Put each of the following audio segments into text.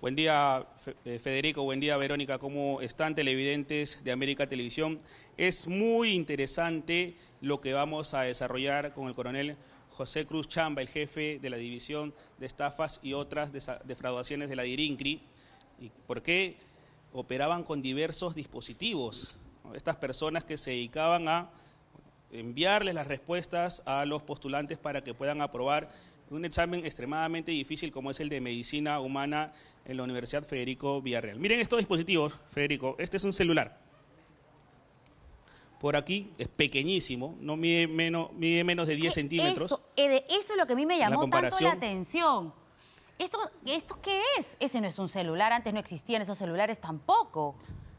Buen día, eh, Federico. Buen día, Verónica. ¿Cómo están, televidentes de América Televisión? Es muy interesante lo que vamos a desarrollar con el coronel José Cruz Chamba, el jefe de la División de Estafas y otras defraudaciones de la DIRINCRI. ¿Y ¿Por qué? Operaban con diversos dispositivos. Estas personas que se dedicaban a enviarles las respuestas a los postulantes para que puedan aprobar un examen extremadamente difícil como es el de medicina humana en la Universidad Federico Villarreal. Miren estos dispositivos, Federico, este es un celular. Por aquí es pequeñísimo, no mide menos, mide menos de 10 centímetros. Eh, eso, es lo que a mí me llamó tanto la atención. ¿Esto, ¿Esto qué es? Ese no es un celular, antes no existían esos celulares tampoco.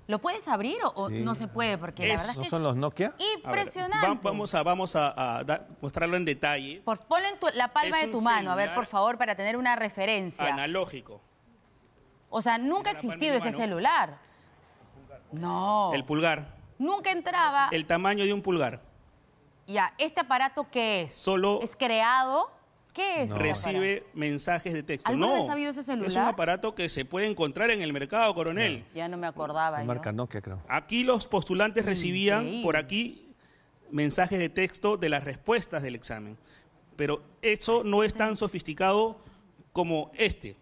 ¿Lo puedes abrir o, no se puede? Porque la verdad son los Nokia? Impresionante. vamos a, vamos a, mostrarlo en detalle. Por, ponlo en la palma de tu mano, a ver, por favor, para tener una referencia. Analógico. O sea, nunca ha existido ese celular. no. El pulgar. Nunca entraba. El tamaño de un pulgar. Ya, ¿este aparato qué es? Solo. ¿Es creado? ¿Qué es? Recibe mensajes de texto. ha ese celular? Es un aparato que se puede encontrar en el mercado, coronel. Ya no me acordaba. ¿no? Marca Nokia, creo. Aquí los postulantes recibían por aquí mensajes de texto de las respuestas del examen. Pero eso no es tan sofisticado como este.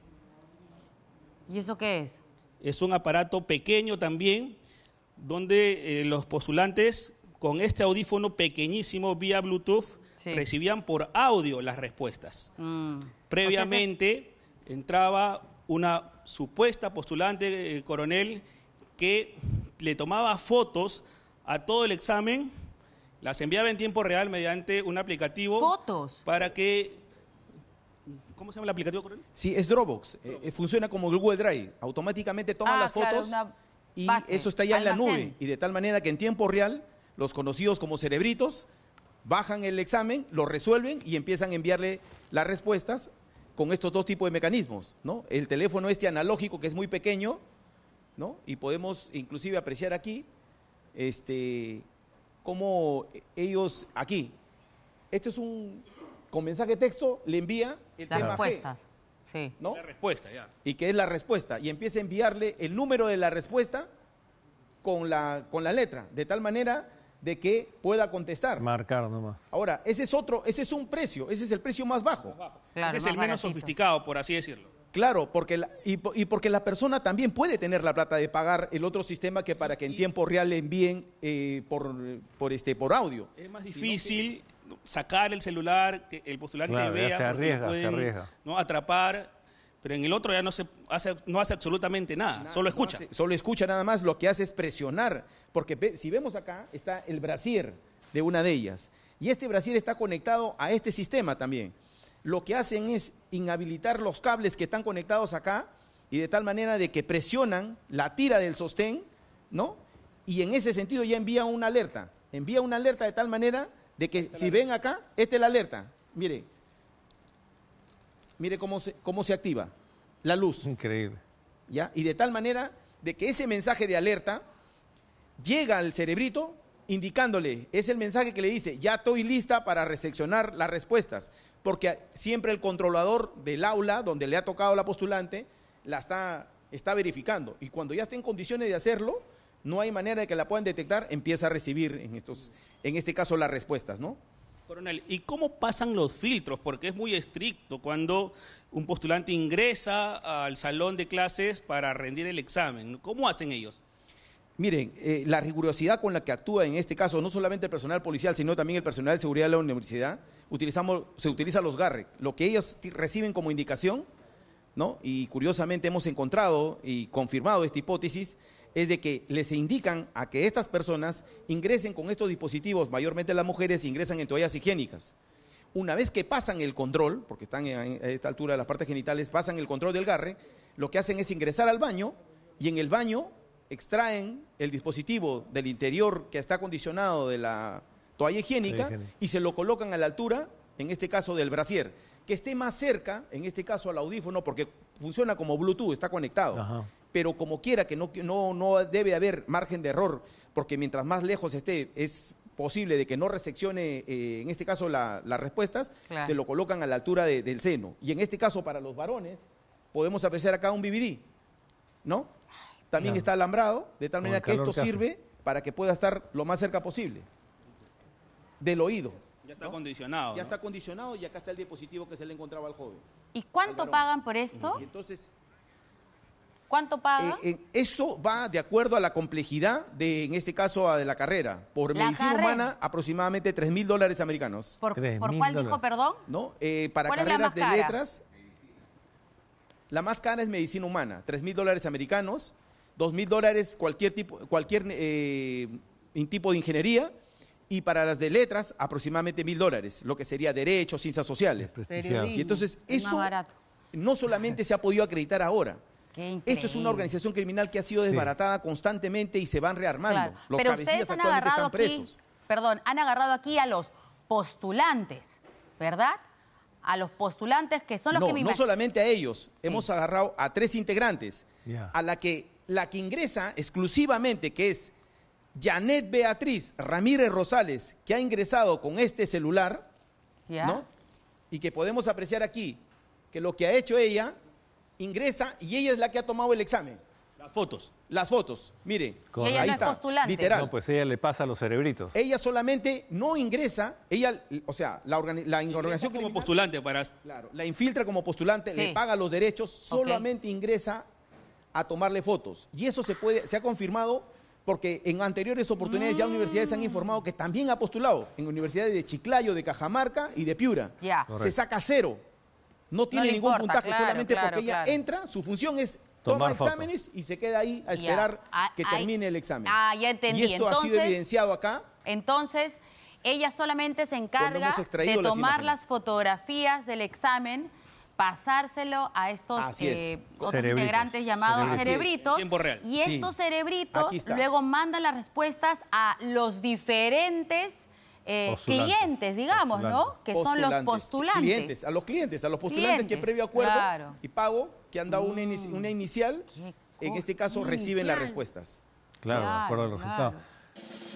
¿Y eso qué es? Es un aparato pequeño también, donde eh, los postulantes con este audífono pequeñísimo vía Bluetooth recibían por audio las respuestas. Mm. Previamente entraba una supuesta postulante, eh, coronel, que le tomaba fotos a todo el examen, las enviaba en tiempo real mediante un aplicativo. Fotos. Para que ¿Cómo se llama el aplicativo, Coronel? Sí, es Dropbox. Eh, eh, funciona como Google Drive. Automáticamente toma ah, las fotos y eso está ya en la nube. Y de tal manera que en tiempo real, los conocidos como cerebritos bajan el examen, lo resuelven y empiezan a enviarle las respuestas con estos dos tipos de mecanismos, ¿no? El teléfono este analógico que es muy pequeño, ¿no? Y podemos inclusive apreciar aquí este cómo ellos aquí esto es un con mensaje de texto le envía el la respuesta. sí. ¿no? La respuesta, ya. Y que es la respuesta y empieza a enviarle el número de la respuesta con la con la letra, de tal manera de que pueda contestar. Marcar nomás. Ahora, ese es otro, ese es un precio, ese es el precio más bajo. es el menos sofisticado, por así decirlo. Claro, porque y, porque la persona también puede tener la plata de pagar el otro sistema que para que en tiempo real le envíen eh, por, este, por audio. Es más difícil sacar el celular, el postular vea, se arriesga, se arriesga. ¿no? atrapar pero en el otro ya no, hace, absolutamente nada, solo escucha. solo escucha nada más, lo que hace es presionar, porque si vemos acá está el brasier de una de ellas, y este brasier está conectado a este sistema también. Lo que hacen es inhabilitar los cables que están conectados acá y de tal manera de que presionan la tira del sostén, ¿no? Y en ese sentido ya envía una alerta, envía una alerta de tal manera de que si ven acá, esta es la alerta, mire, mire cómo cómo se activa la luz. Increíble. ¿Ya? Y de tal manera de que ese mensaje de alerta llega al cerebrito indicándole, es el mensaje que le dice, ya estoy lista para recepcionar las respuestas, porque siempre el controlador del aula donde le ha tocado la postulante la está, está verificando. Y cuando ya está en condiciones de hacerlo, no hay manera de que la puedan detectar, empieza a recibir en, estos, en este caso las respuestas, ¿no? Coronel, ¿y cómo pasan los filtros? Porque es muy estricto cuando un postulante ingresa al salón de clases para rendir el examen. ¿Cómo hacen ellos? Miren, eh, la rigurosidad con la que actúa en este caso no solamente el personal policial, sino también el personal de seguridad de la universidad, utilizamos, se utiliza los GARRET, lo que ellos reciben como indicación, ¿no? Y curiosamente hemos encontrado y confirmado esta hipótesis es de que les indican a que estas personas ingresen con estos dispositivos, mayormente las mujeres ingresan en toallas higiénicas. Una vez que pasan el control, porque están a esta altura de las partes genitales, pasan el control del garre, lo que hacen es ingresar al baño y en el baño extraen el dispositivo del interior que está acondicionado de la toalla higiénica y se lo colocan a la altura, en este caso del brasier, que esté más cerca, en este caso al audífono, porque funciona como Bluetooth, está conectado pero como quiera que no, no, no debe haber margen de error, porque mientras más lejos esté, es posible de que no reseccione, eh, en este caso, las respuestas, se lo colocan a la altura del seno. Y en este caso, para los varones, podemos apreciar acá un BBD, ¿no? También está alambrado, de tal manera que esto sirve para que pueda estar lo más cerca posible del oído. Ya está condicionado. Ya está condicionado y acá está el dispositivo que se le encontraba al joven. ¿Y cuánto pagan por esto? entonces, ¿Cuánto paga? Eh, eh, eso va de acuerdo a la complejidad de, en este caso, a de la carrera. Por medicina humana, aproximadamente 3 mil dólares americanos. ¿Por, cuál dijo, perdón? No, eh, para carreras de letras. La más cara es medicina humana, 3 mil dólares americanos, 2 mil dólares cualquier tipo, cualquier tipo de ingeniería. Y para las de letras, aproximadamente mil dólares, lo que sería derecho ciencias sociales. Y entonces, eso no solamente se ha podido acreditar ahora, esto es una organización criminal que ha sido desbaratada constantemente y se van rearmando. Pero ustedes han perdón, han agarrado aquí a los postulantes, ¿verdad? A los postulantes que son los que No, No solamente a ellos, hemos agarrado a tres integrantes, a la que, la que ingresa exclusivamente, que es Janet Beatriz Ramírez Rosales, que ha ingresado con este celular, ¿no? Y que podemos apreciar aquí que lo que ha hecho ella ingresa y ella es la que ha tomado el examen. Las fotos. Las fotos, mire. Ella ahí literal. No, pues ella le pasa los cerebritos. Ella solamente no ingresa, ella, o sea, la, la organización como postulante para... Claro, la infiltra como postulante, le paga los derechos, solamente ingresa a tomarle fotos. Y eso se puede, se ha confirmado porque en anteriores oportunidades ya mm. universidades han informado que también ha postulado en universidades de Chiclayo, de Cajamarca y de Piura. Ya. Se saca cero no tiene ningún puntaje, solamente porque ella entra, su función es tomar, exámenes y se queda ahí a esperar ah, que ah, termine el examen. Ah, ya entendí. Y esto ha sido evidenciado acá. Entonces, ella solamente se encarga de tomar las, fotografías del examen pasárselo a estos eh, integrantes llamados cerebritos. y estos cerebritos luego mandan las respuestas a los diferentes eh, clientes, digamos, ¿no? Que son los postulantes. a los clientes, a los postulantes que previo acuerdo y pago, que han dado una, mm. inicial, en este caso reciben las respuestas. Claro, de acuerdo al resultado.